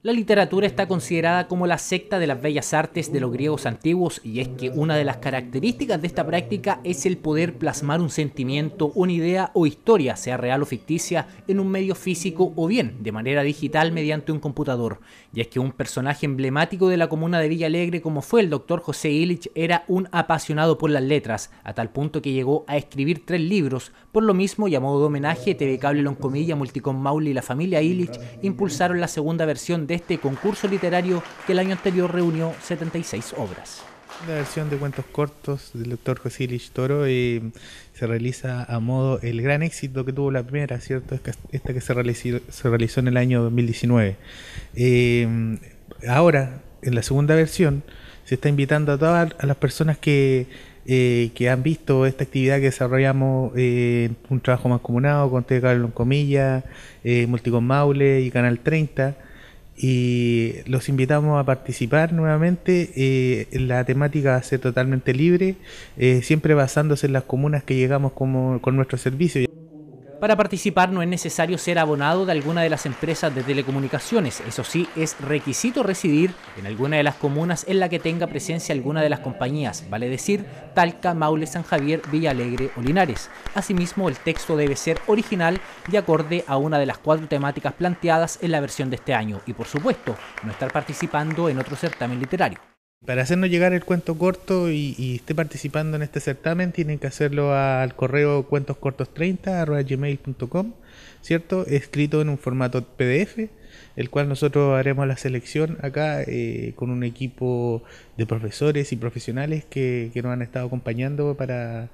La literatura está considerada como la secta de las bellas artes de los griegos antiguos y es que una de las características de esta práctica es el poder plasmar un sentimiento, una idea o historia, sea real o ficticia, en un medio físico o bien de manera digital mediante un computador. Y es que un personaje emblemático de la comuna de Villa Alegre como fue el doctor José Illich era un apasionado por las letras, a tal punto que llegó a escribir tres libros, por lo mismo llamado de homenaje TV Cable Loncomilla, Multicom Maule y la familia Illich impulsaron la segunda versión de este concurso literario que el año anterior reunió 76 obras. La versión de cuentos cortos del doctor José Toro eh, se realiza a modo el gran éxito que tuvo la primera, ¿cierto? Esta que se realizó, se realizó en el año 2019. Eh, ahora, en la segunda versión, se está invitando a todas a las personas que, eh, han visto esta actividad que desarrollamos, un trabajo más comunado con T. Carlos comillas eh, Multicom Maule y Canal 30 y los invitamos a participar nuevamente. Eh, la temática va a ser totalmente libre, eh, siempre basándose en las comunas que llegamos como, con nuestro servicio. Para participar no es necesario ser abonado de alguna de las empresas de telecomunicaciones, eso sí, es requisito residir en alguna de las comunas en la que tenga presencia alguna de las compañías, vale decir, Talca, Maule, San Javier, Villa Alegre o Linares. Asimismo, el texto debe ser original y acorde a una de las cuatro temáticas planteadas en la versión de este año y, por supuesto, no estar participando en otro certamen literario. Para hacernos llegar el cuento corto y, esté participando en este certamen, tienen que hacerlo al correo cuentoscortos30.gmail.com, ¿cierto? Escrito en un formato PDF, el cual nosotros haremos la selección acá eh, con un equipo de profesores y profesionales que, nos han estado acompañando para,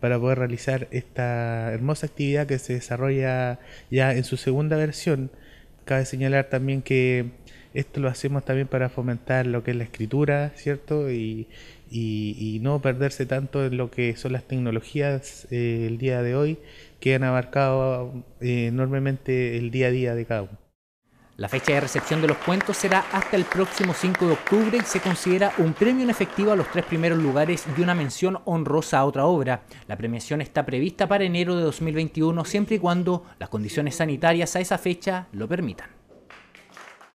para poder realizar esta hermosa actividad que se desarrolla ya en su segunda versión. Cabe señalar también que esto lo hacemos también para fomentar lo que es la escritura, ¿cierto? Y, no perderse tanto en lo que son las tecnologías eh, el día de hoy, que han abarcado eh, enormemente el día a día de cada uno. La fecha de recepción de los cuentos será hasta el próximo 5 de octubre y se considera un premio en efectivo a los tres primeros lugares y una mención honrosa a otra obra. La premiación está prevista para enero de 2021 siempre y cuando las condiciones sanitarias a esa fecha lo permitan.